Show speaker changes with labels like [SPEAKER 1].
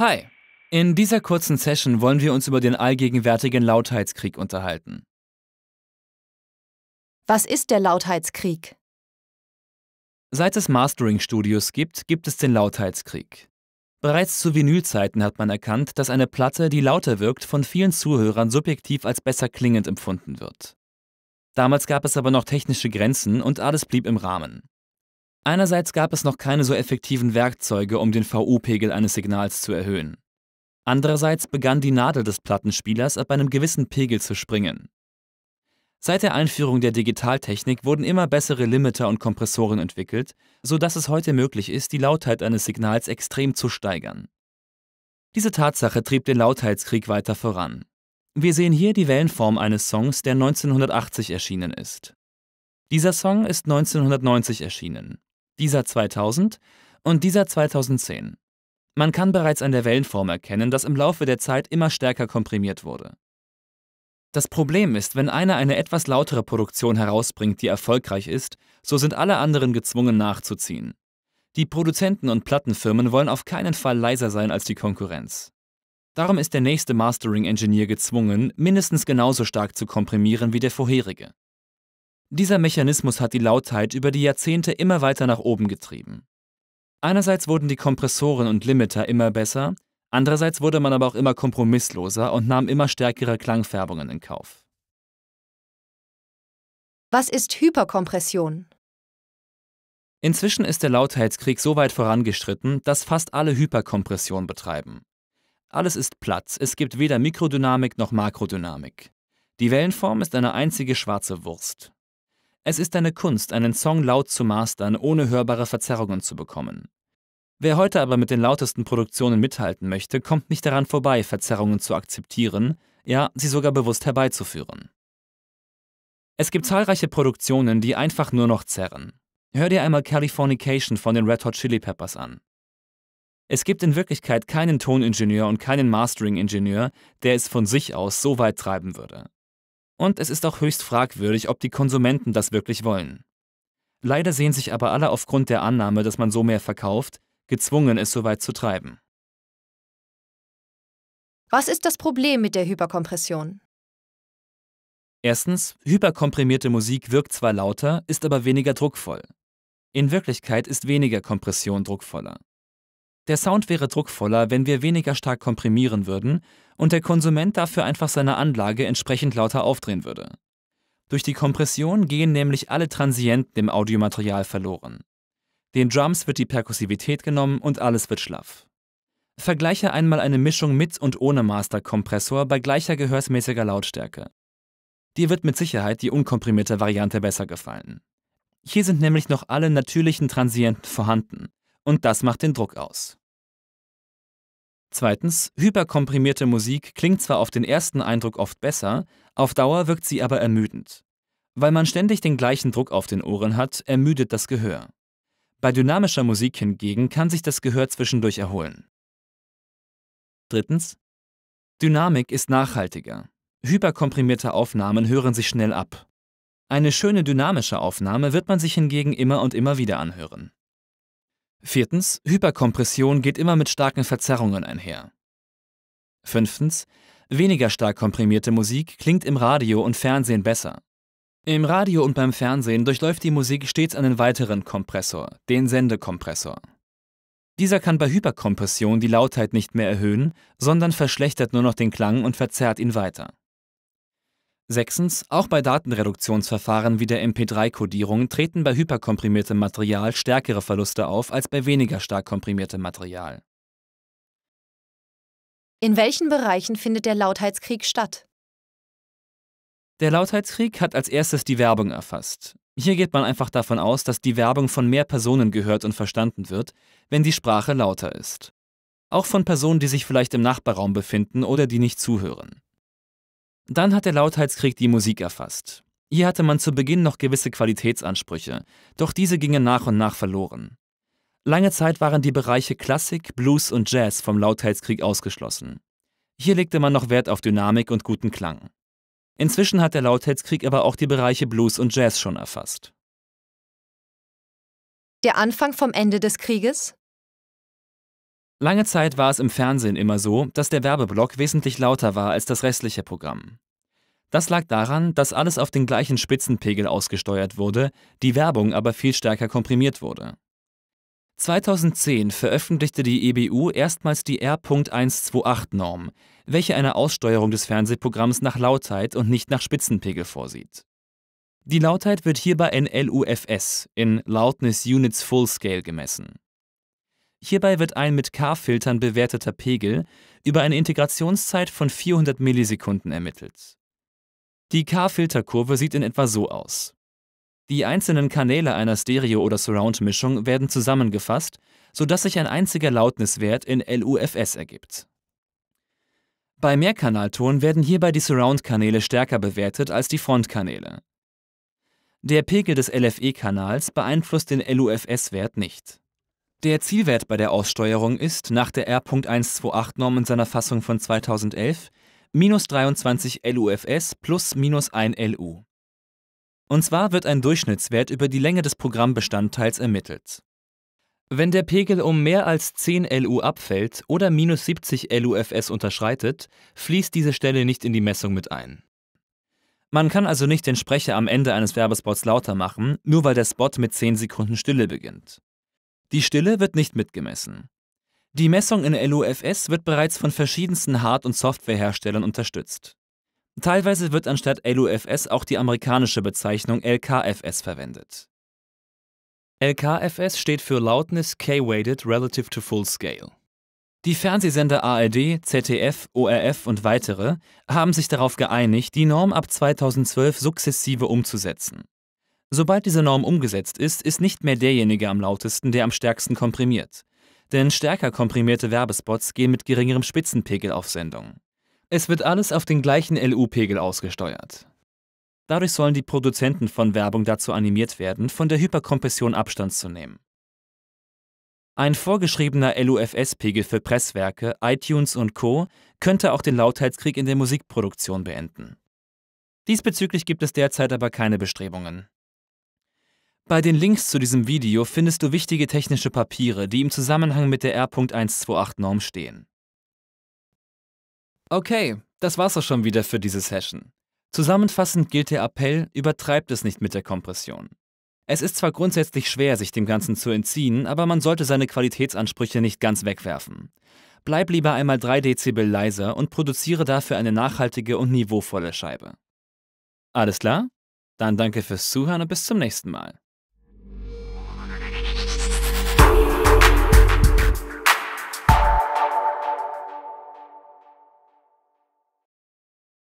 [SPEAKER 1] Hi, in dieser kurzen Session wollen wir uns über den allgegenwärtigen Lautheitskrieg unterhalten. Was ist der Lautheitskrieg? Seit es Mastering-Studios gibt, gibt es den Lautheitskrieg. Bereits zu Vinylzeiten hat man erkannt, dass eine Platte, die lauter wirkt, von vielen Zuhörern subjektiv als besser klingend empfunden wird. Damals gab es aber noch technische Grenzen und alles blieb im Rahmen. Einerseits gab es noch keine so effektiven Werkzeuge, um den VU-Pegel eines Signals zu erhöhen. Andererseits begann die Nadel des Plattenspielers ab einem gewissen Pegel zu springen. Seit der Einführung der Digitaltechnik wurden immer bessere Limiter und Kompressoren entwickelt, sodass es heute möglich ist, die Lautheit eines Signals extrem zu steigern. Diese Tatsache trieb den Lautheitskrieg weiter voran. Wir sehen hier die Wellenform eines Songs, der 1980 erschienen ist. Dieser Song ist 1990 erschienen dieser 2000 und dieser 2010. Man kann bereits an der Wellenform erkennen, dass im Laufe der Zeit immer stärker komprimiert wurde. Das Problem ist, wenn einer eine etwas lautere Produktion herausbringt, die erfolgreich ist, so sind alle anderen gezwungen nachzuziehen. Die Produzenten und Plattenfirmen wollen auf keinen Fall leiser sein als die Konkurrenz. Darum ist der nächste Mastering-Engineer gezwungen, mindestens genauso stark zu komprimieren wie der vorherige. Dieser Mechanismus hat die Lautheit über die Jahrzehnte immer weiter nach oben getrieben. Einerseits wurden die Kompressoren und Limiter immer besser, andererseits wurde man aber auch immer kompromissloser und nahm immer stärkere Klangfärbungen in Kauf. Was ist Hyperkompression? Inzwischen ist der Lautheitskrieg so weit vorangeschritten, dass fast alle Hyperkompression betreiben. Alles ist Platz, es gibt weder Mikrodynamik noch Makrodynamik. Die Wellenform ist eine einzige schwarze Wurst. Es ist eine Kunst, einen Song laut zu mastern, ohne hörbare Verzerrungen zu bekommen. Wer heute aber mit den lautesten Produktionen mithalten möchte, kommt nicht daran vorbei, Verzerrungen zu akzeptieren, ja, sie sogar bewusst herbeizuführen. Es gibt zahlreiche Produktionen, die einfach nur noch zerren. Hör dir einmal Californication von den Red Hot Chili Peppers an. Es gibt in Wirklichkeit keinen Toningenieur und keinen Mastering-Ingenieur, der es von sich aus so weit treiben würde. Und es ist auch höchst fragwürdig, ob die Konsumenten das wirklich wollen. Leider sehen sich aber alle aufgrund der Annahme, dass man so mehr verkauft, gezwungen, es so weit zu treiben. Was ist das Problem mit der Hyperkompression? Erstens, hyperkomprimierte Musik wirkt zwar lauter, ist aber weniger druckvoll. In Wirklichkeit ist weniger Kompression druckvoller. Der Sound wäre druckvoller, wenn wir weniger stark komprimieren würden und der Konsument dafür einfach seine Anlage entsprechend lauter aufdrehen würde. Durch die Kompression gehen nämlich alle Transienten im Audiomaterial verloren. Den Drums wird die Perkussivität genommen und alles wird schlaff. Vergleiche einmal eine Mischung mit und ohne Master-Kompressor bei gleicher gehörsmäßiger Lautstärke. Dir wird mit Sicherheit die unkomprimierte Variante besser gefallen. Hier sind nämlich noch alle natürlichen Transienten vorhanden und das macht den Druck aus. Zweitens, hyperkomprimierte Musik klingt zwar auf den ersten Eindruck oft besser, auf Dauer wirkt sie aber ermüdend. Weil man ständig den gleichen Druck auf den Ohren hat, ermüdet das Gehör. Bei dynamischer Musik hingegen kann sich das Gehör zwischendurch erholen. Drittens, Dynamik ist nachhaltiger. Hyperkomprimierte Aufnahmen hören sich schnell ab. Eine schöne dynamische Aufnahme wird man sich hingegen immer und immer wieder anhören. Viertens, Hyperkompression geht immer mit starken Verzerrungen einher. Fünftens, weniger stark komprimierte Musik klingt im Radio und Fernsehen besser. Im Radio und beim Fernsehen durchläuft die Musik stets einen weiteren Kompressor, den Sendekompressor. Dieser kann bei Hyperkompression die Lautheit nicht mehr erhöhen, sondern verschlechtert nur noch den Klang und verzerrt ihn weiter. Sechstens, auch bei Datenreduktionsverfahren wie der MP3-Kodierung treten bei hyperkomprimiertem Material stärkere Verluste auf als bei weniger stark komprimiertem Material. In welchen Bereichen findet der Lautheitskrieg statt? Der Lautheitskrieg hat als erstes die Werbung erfasst. Hier geht man einfach davon aus, dass die Werbung von mehr Personen gehört und verstanden wird, wenn die Sprache lauter ist. Auch von Personen, die sich vielleicht im Nachbarraum befinden oder die nicht zuhören. Dann hat der Lautheitskrieg die Musik erfasst. Hier hatte man zu Beginn noch gewisse Qualitätsansprüche, doch diese gingen nach und nach verloren. Lange Zeit waren die Bereiche Klassik, Blues und Jazz vom Lautheitskrieg ausgeschlossen. Hier legte man noch Wert auf Dynamik und guten Klang. Inzwischen hat der Lautheitskrieg aber auch die Bereiche Blues und Jazz schon erfasst. Der Anfang vom Ende des Krieges? Lange Zeit war es im Fernsehen immer so, dass der Werbeblock wesentlich lauter war als das restliche Programm. Das lag daran, dass alles auf den gleichen Spitzenpegel ausgesteuert wurde, die Werbung aber viel stärker komprimiert wurde. 2010 veröffentlichte die EBU erstmals die R.128-Norm, welche eine Aussteuerung des Fernsehprogramms nach Lautheit und nicht nach Spitzenpegel vorsieht. Die Lautheit wird hierbei in LUFS, in Loudness Units Full Scale, gemessen. Hierbei wird ein mit K-Filtern bewerteter Pegel über eine Integrationszeit von 400 Millisekunden ermittelt. Die K-Filterkurve sieht in etwa so aus. Die einzelnen Kanäle einer Stereo- oder Surround-Mischung werden zusammengefasst, sodass sich ein einziger Lautniswert in LUFS ergibt. Bei Mehrkanalton werden hierbei die Surround-Kanäle stärker bewertet als die Frontkanäle. Der Pegel des LFE-Kanals beeinflusst den LUFS-Wert nicht. Der Zielwert bei der Aussteuerung ist nach der R.128-Norm in seiner Fassung von 2011 minus 23 LUFS plus minus 1 LU. Und zwar wird ein Durchschnittswert über die Länge des Programmbestandteils ermittelt. Wenn der Pegel um mehr als 10 LU abfällt oder minus 70 LUFS unterschreitet, fließt diese Stelle nicht in die Messung mit ein. Man kann also nicht den Sprecher am Ende eines Werbespots lauter machen, nur weil der Spot mit 10 Sekunden Stille beginnt. Die Stille wird nicht mitgemessen. Die Messung in LUFS wird bereits von verschiedensten Hard- und Softwareherstellern unterstützt. Teilweise wird anstatt LUFS auch die amerikanische Bezeichnung LKFS verwendet. LKFS steht für Loudness K-Weighted Relative to Full Scale. Die Fernsehsender ARD, ZDF, ORF und weitere haben sich darauf geeinigt, die Norm ab 2012 sukzessive umzusetzen. Sobald diese Norm umgesetzt ist, ist nicht mehr derjenige am lautesten, der am stärksten komprimiert. Denn stärker komprimierte Werbespots gehen mit geringerem Spitzenpegel auf Sendung. Es wird alles auf den gleichen LU-Pegel ausgesteuert. Dadurch sollen die Produzenten von Werbung dazu animiert werden, von der Hyperkompression Abstand zu nehmen. Ein vorgeschriebener LUFS-Pegel für Presswerke, iTunes und Co. könnte auch den Lautheitskrieg in der Musikproduktion beenden. Diesbezüglich gibt es derzeit aber keine Bestrebungen. Bei den Links zu diesem Video findest du wichtige technische Papiere, die im Zusammenhang mit der R.128-Norm stehen. Okay, das war's auch schon wieder für diese Session. Zusammenfassend gilt der Appell, übertreibt es nicht mit der Kompression. Es ist zwar grundsätzlich schwer, sich dem Ganzen zu entziehen, aber man sollte seine Qualitätsansprüche nicht ganz wegwerfen. Bleib lieber einmal 3 Dezibel leiser und produziere dafür eine nachhaltige und niveauvolle Scheibe. Alles klar? Dann danke fürs Zuhören und bis zum nächsten Mal.